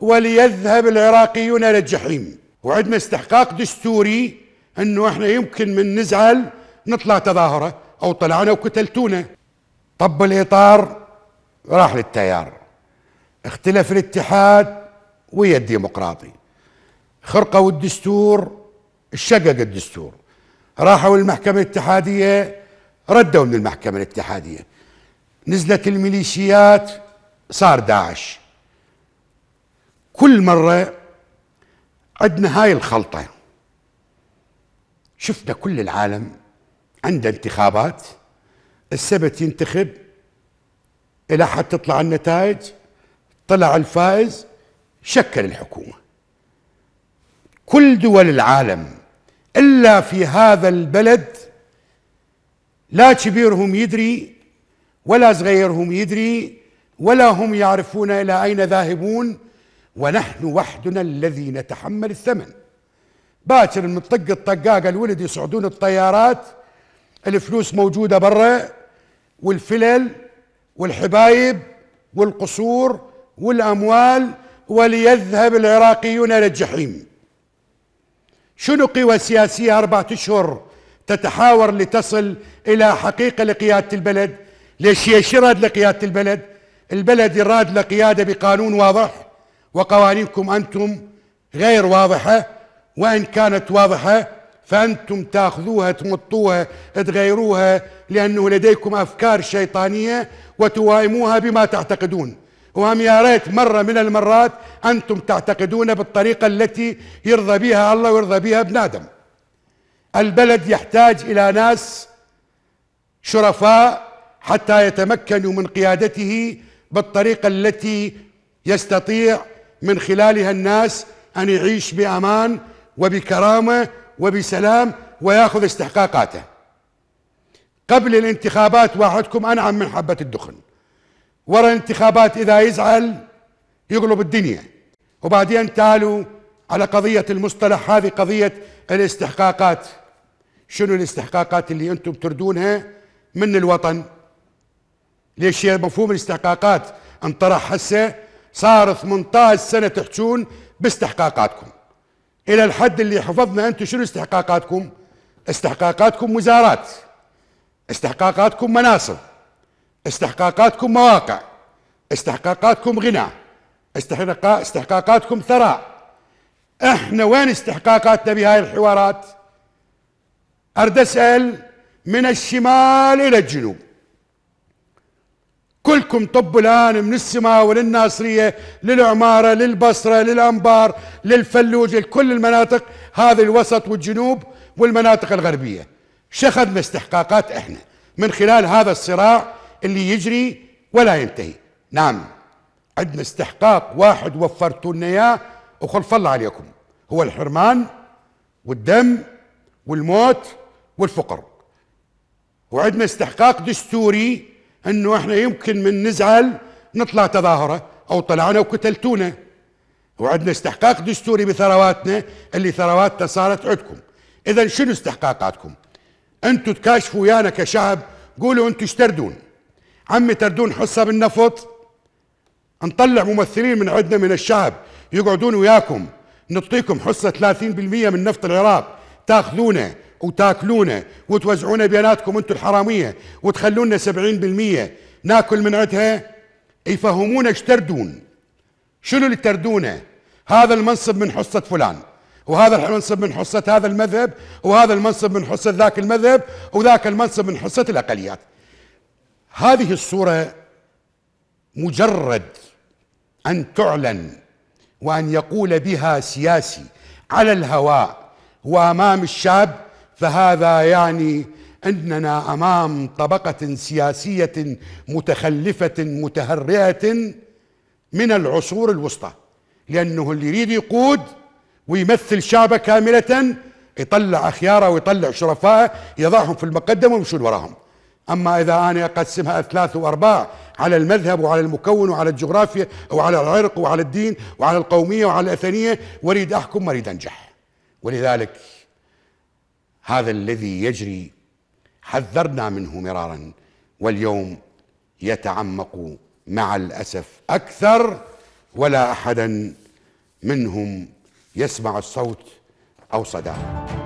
وليذهب العراقيون الى الجحيم وعندنا استحقاق دستوري انه احنا يمكن من نزعل نطلع تظاهره او طلعنا وقتلتونا طب الاطار راح للتيار اختلف الاتحاد ويا الديمقراطي خرقوا الدستور شقق الدستور راحوا للمحكمة الاتحادية ردوا من المحكمة الاتحادية نزلت الميليشيات صار داعش كل مرة عندنا هاي الخلطة شفنا كل العالم عنده انتخابات السبت ينتخب إلى حد تطلع النتائج طلع الفائز شكل الحكومة كل دول العالم إلا في هذا البلد لا كبيرهم يدري ولا صغيرهم يدري ولا هم يعرفون إلى أين ذاهبون ونحن وحدنا الذي نتحمل الثمن باكر من طق الطقاق الولد يصعدون الطيارات الفلوس موجوده برا والفلل والحبايب والقصور والاموال وليذهب العراقيون الى الجحيم شنو قوى سياسيه اربعه اشهر تتحاور لتصل الى حقيقه لقياده البلد ليش يشرد لقياده البلد البلد يراد لقياده بقانون واضح وقوانينكم انتم غير واضحه وان كانت واضحه فانتم تاخذوها تمطوها تغيروها لانه لديكم افكار شيطانيه وتوائموها بما تعتقدون وهم يا ريت مره من المرات انتم تعتقدون بالطريقه التي يرضى بها الله ويرضى بها ابن ادم البلد يحتاج الى ناس شرفاء حتى يتمكنوا من قيادته بالطريقه التي يستطيع من خلالها الناس أن يعيش بأمان وبكرامة وبسلام ويأخذ استحقاقاته قبل الانتخابات واحدكم أنعم من حبة الدخن ورا الانتخابات إذا يزعل يقلب الدنيا وبعدين تعالوا على قضية المصطلح هذه قضية الاستحقاقات شنو الاستحقاقات اللي أنتم تردونها من الوطن ليش مفهوم الاستحقاقات انطرح هسه صار 18 سنة تحجون باستحقاقاتكم إلى الحد اللي حفظنا أنتم شنو استحقاقاتكم استحقاقاتكم وزارات استحقاقاتكم مناصب استحقاقاتكم مواقع استحقاقاتكم غنى استحقاق استحقاقاتكم ثراء احنا وين استحقاقاتنا بهاي الحوارات ارد اسال من الشمال الى الجنوب كلكم طبوا الآن من السماء وللناصرية للعمارة للبصرة للأنبار للفلوج لكل المناطق هذه الوسط والجنوب والمناطق الغربية شخذنا استحقاقات إحنا من خلال هذا الصراع اللي يجري ولا ينتهي نعم عندنا استحقاق واحد وفرتوا لنا اياه وخلف الله عليكم هو الحرمان والدم والموت والفقر وعندنا استحقاق دستوري انه احنا يمكن من نزعل نطلع تظاهره او طلعنا وقتلتونا وعندنا استحقاق دستوري بثرواتنا اللي ثرواتنا صارت عندكم اذا شنو استحقاقاتكم انتم تكاشفوا ويانا كشعب قولوا انتم ايش تردون عمي تردون حصه بالنفط نطلع ممثلين من عندنا من الشعب يقعدون وياكم نعطيكم حصه 30% من نفط العراق تاخذونه وتاكلونه وتوزعونه بيناتكم انتم الحراميه وتخلونا 70% ناكل من عندها يفهمونا ايش تردون شنو اللي تردونه هذا المنصب من حصه فلان وهذا المنصب من حصة هذا المذهب وهذا المنصب من حصة ذاك المذهب وذاك المنصب من حصة الأقليات هذه الصورة مجرد أن تعلن وأن يقول بها سياسي على الهواء وأمام الشاب فهذا يعني اننا امام طبقه سياسيه متخلفه متهرئه من العصور الوسطى لانه اللي يريد يقود ويمثل شعبه كامله يطلع اخياره ويطلع شرفائه يضعهم في المقدمه ويمشون وراهم اما اذا انا اقسمها ثلاث وارباع على المذهب وعلى المكون وعلى الجغرافيا وعلى العرق وعلى الدين وعلى القوميه وعلى الاثنيه واريد احكم ما اريد انجح ولذلك هذا الذي يجري حذرنا منه مرارا واليوم يتعمق مع الاسف اكثر ولا احدا منهم يسمع الصوت او صداه